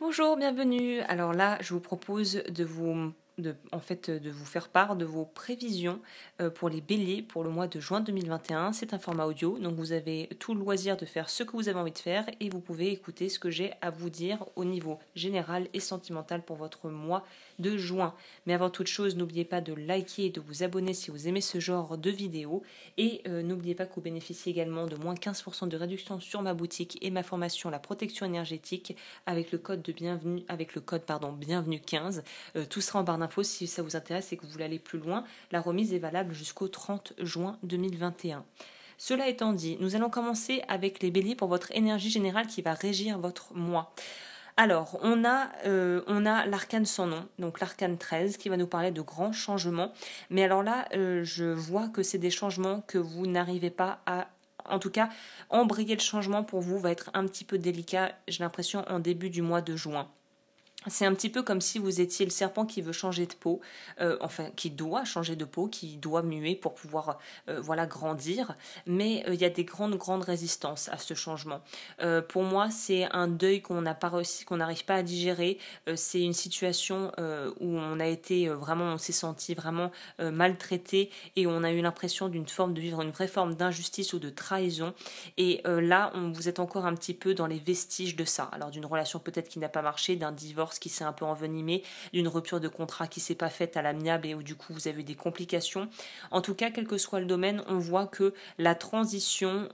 Bonjour, bienvenue. Alors là, je vous propose de vous de, en fait, de vous faire part de vos prévisions euh, pour les béliers pour le mois de juin 2021. C'est un format audio, donc vous avez tout le loisir de faire ce que vous avez envie de faire et vous pouvez écouter ce que j'ai à vous dire au niveau général et sentimental pour votre mois de juin. Mais avant toute chose, n'oubliez pas de liker et de vous abonner si vous aimez ce genre de vidéos. Et euh, n'oubliez pas que vous bénéficiez également de moins 15% de réduction sur ma boutique et ma formation La protection énergétique avec le code de bienvenue, avec le code pardon, bienvenue 15. Euh, tout sera en barre si ça vous intéresse et que vous voulez aller plus loin. La remise est valable jusqu'au 30 juin 2021. Cela étant dit, nous allons commencer avec les béliers pour votre énergie générale qui va régir votre mois. Alors, on a, euh, a l'arcane sans nom, donc l'arcane 13, qui va nous parler de grands changements. Mais alors là, euh, je vois que c'est des changements que vous n'arrivez pas à en tout cas, embrayer le changement pour vous va être un petit peu délicat, j'ai l'impression, en début du mois de juin. C'est un petit peu comme si vous étiez le serpent qui veut changer de peau, euh, enfin qui doit changer de peau, qui doit muer pour pouvoir euh, voilà grandir. Mais euh, il y a des grandes grandes résistances à ce changement. pour moi, c'est un deuil qu'on n'a pas réussi, qu'on n'arrive pas à digérer. c'est une situation où on a été vraiment, on s'est senti vraiment maltraité et on a eu l'impression d'une forme de vivre une vraie forme d'injustice ou de trahison. Et là, on, vous êtes encore un petit peu dans les vestiges de ça. Alors d'une relation peut-être qui n'a pas marché, d'un divorce qui s'est un peu envenimé, d'une rupture de contrat qui s'est pas faite à l'amiable et où du coup vous avez des complications. En tout cas, quel que soit le domaine, on voit que la transition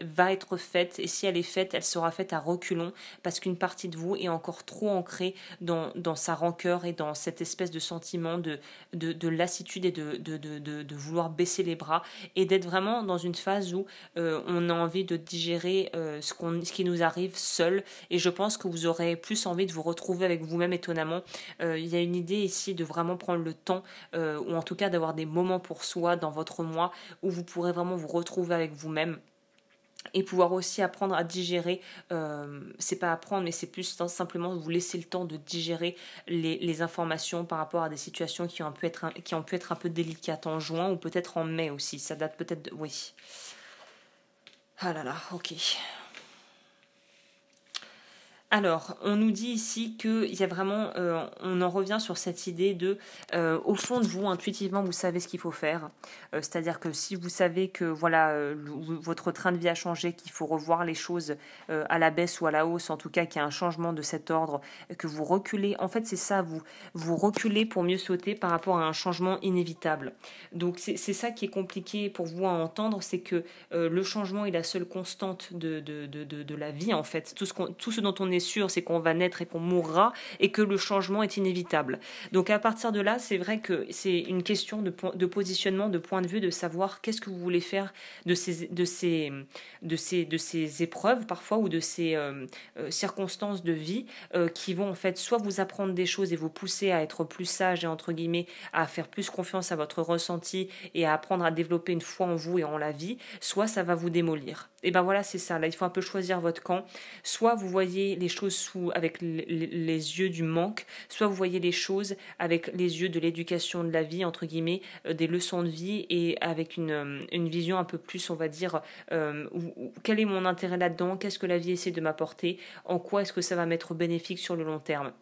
va être faite et si elle est faite, elle sera faite à reculons parce qu'une partie de vous est encore trop ancrée dans, dans sa rancœur et dans cette espèce de sentiment de, de, lassitude et de, de, de, vouloir baisser les bras et d'être vraiment dans une phase où euh, on a envie de digérer euh, ce, qu'on, ce qui nous arrive seul et je pense que vous aurez plus envie de vous retrouver trouver avec vous-même étonnamment. Euh, il y a une idée ici de vraiment prendre le temps, euh, ou en tout cas d'avoir des moments pour soi dans votre mois, où vous pourrez vraiment vous retrouver avec vous-même et pouvoir aussi apprendre à digérer, euh, c'est pas apprendre, mais c'est plus simplement vous laisser le temps de digérer les, informations par rapport à des situations qui ont, pu être qui ont pu être un peu délicates en juin ou peut-être en mai aussi. Ça date peut-être de... Oui. Ah là là, ok. Alors, on nous dit ici qu'il y a vraiment, euh, on en revient sur cette idée de, euh, au fond de vous, intuitivement, vous savez ce qu'il faut faire. Euh, c'est-à-dire que si vous savez que voilà, votre train de vie a changé, qu'il faut revoir les choses à la baisse ou à la hausse, en tout cas qu'il y a un changement de cet ordre, que vous reculez. En fait, c'est ça, vous vous reculez pour mieux sauter par rapport à un changement inévitable. Donc c'est ça qui est compliqué pour vous à entendre, c'est que le changement est la seule constante de, de, la vie en fait. Tout ce, tout ce dont on est sûr, c'est qu'on va naître et qu'on mourra, et que le changement est inévitable. Donc à partir de là, c'est vrai que c'est une question de, positionnement, de point de vue, de savoir qu'est-ce que vous voulez faire de ces, de ces, de ces, de ces épreuves parfois ou de ces euh, euh, circonstances de vie euh, qui vont en fait soit vous apprendre des choses et vous pousser à être plus sage et entre guillemets à faire plus confiance à votre ressenti et à apprendre à développer une foi en vous et en la vie, soit ça va vous démolir et ben voilà, c'est ça. Là, il faut un peu choisir votre camp. Soit vous voyez les choses avec les yeux du manque, soit vous voyez les choses avec les yeux de l'éducation de la vie, entre guillemets, euh, des leçons de vie et avec euh, une, vision un peu plus, on va dire, euh, quel est mon intérêt là-dedans, qu'est-ce que la vie essaie de m'apporter, en quoi est-ce que ça va m'être bénéfique sur le long terme.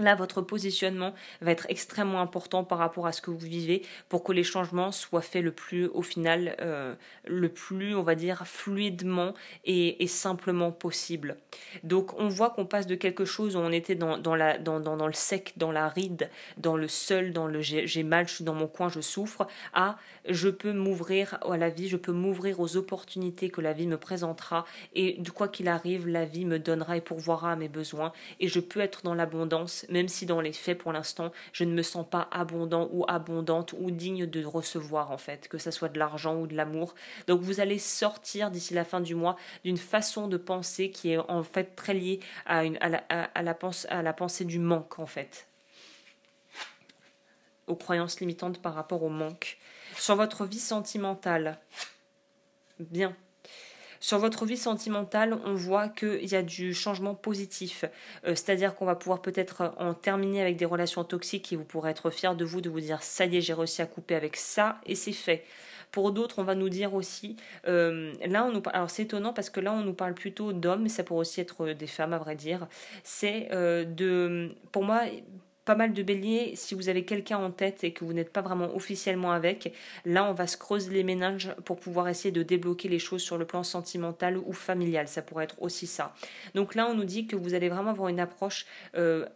Là, votre positionnement va être extrêmement important par rapport à ce que vous vivez pour que les changements soient faits le plus, au final, euh, le plus, on va dire, fluidement et, simplement possible. Donc, on voit qu'on passe de quelque chose où on était dans, la, dans, le sec, dans la ride, dans le seul, dans le j'ai mal, je suis dans mon coin, je souffre, à je peux m'ouvrir à la vie, je peux m'ouvrir aux opportunités que la vie me présentera et de quoi qu'il arrive, la vie me donnera et pourvoira à mes besoins et je peux être dans l'abondance même si dans les faits, pour l'instant, je ne me sens pas abondant ou abondante ou digne de recevoir, en fait, que ce soit de l'argent ou de l'amour. Donc vous allez sortir d'ici la fin du mois d'une façon de penser qui est en fait très liée à, à la pensée du manque, en fait, aux croyances limitantes par rapport au manque. Sur votre vie sentimentale, bien, sur votre vie sentimentale, on voit qu'il y a du changement positif, euh, c'est-à-dire qu'on va pouvoir peut-être euh, en terminer avec des relations toxiques et vous pourrez être fier de vous, de vous dire ça y est, j'ai réussi à couper avec ça et c'est fait. Pour d'autres, on va nous dire aussi, euh, là, on nous, alors c'est étonnant parce que là, on nous parle plutôt d'hommes, mais ça pourrait aussi être des femmes, à vrai dire. C'est de, pour moi, pas mal de béliers, si vous avez quelqu'un en tête et que vous n'êtes pas vraiment officiellement avec, là on va se creuser les méninges pour pouvoir essayer de débloquer les choses sur le plan sentimental ou familial. Ça pourrait être aussi ça. Donc là on nous dit que vous allez vraiment avoir une approche euh,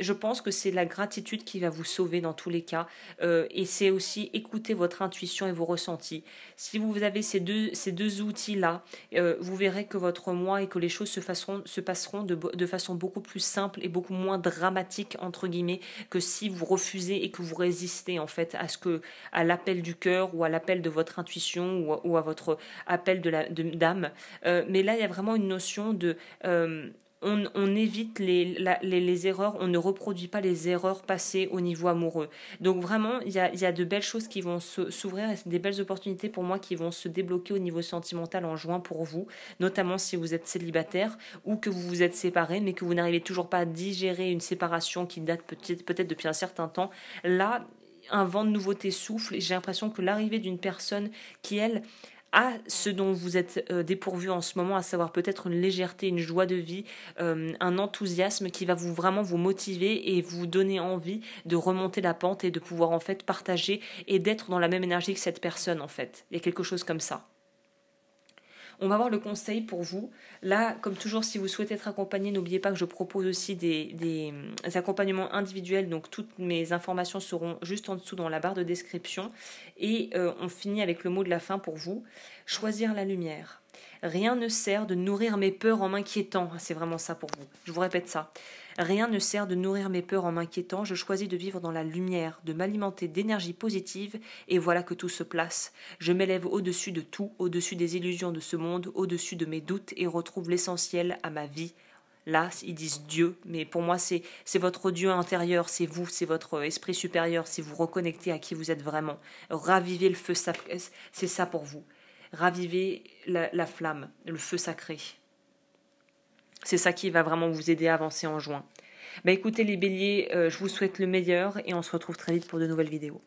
je pense que c'est la gratitude qui va vous sauver dans tous les cas. Euh, et c'est aussi écouter votre intuition et vos ressentis. Si vous avez ces deux, outils-là, euh, vous verrez que votre moi et que les choses se, passeront de, façon beaucoup plus simple et beaucoup moins dramatique, entre guillemets, que si vous refusez et que vous résistez en fait à ce que à l'appel du cœur ou à l'appel de votre intuition ou à, votre appel de la d'âme. Euh, mais là, il y a vraiment une notion de on, évite les, erreurs, on ne reproduit pas les erreurs passées au niveau amoureux. Donc vraiment, il y a, de belles choses qui vont s'ouvrir des belles opportunités pour moi qui vont se débloquer au niveau sentimental en juin pour vous, notamment si vous êtes célibataire ou que vous vous êtes séparé mais que vous n'arrivez toujours pas à digérer une séparation qui date peut-être depuis un certain temps. Là, un vent de nouveauté souffle. et J'ai l'impression que l'arrivée d'une personne qui, elle, à ce dont vous êtes euh, dépourvu en ce moment, à savoir peut-être une légèreté, une joie de vie, euh, un enthousiasme qui va vous vraiment vous motiver et vous donner envie de remonter la pente et de pouvoir en fait partager et d'être dans la même énergie que cette personne en fait. Il y a quelque chose comme ça. On va voir le conseil pour vous. Là, comme toujours, si vous souhaitez être accompagné, n'oubliez pas que je propose aussi des, accompagnements individuels. Donc, toutes mes informations seront juste en dessous dans la barre de description. Et euh, on finit avec le mot de la fin pour vous. Choisir la lumière. Rien ne sert de nourrir mes peurs en m'inquiétant. Ah, c'est vraiment ça pour vous. Je vous répète ça. Rien ne sert de nourrir mes peurs en m'inquiétant, je choisis de vivre dans la lumière, de m'alimenter d'énergie positive, et voilà que tout se place. Je m'élève au-dessus de tout, au-dessus des illusions de ce monde, au-dessus de mes doutes, et retrouve l'essentiel à ma vie. Là, ils disent Dieu, mais pour moi, c'est votre Dieu intérieur, c'est vous, c'est votre esprit supérieur, si vous reconnectez à qui vous êtes vraiment. Ravivez le feu, c'est ça pour vous raviver la, flamme, le feu sacré. C'est ça qui va vraiment vous aider à avancer en juin. Bah écoutez les béliers, euh, je vous souhaite le meilleur et on se retrouve très vite pour de nouvelles vidéos.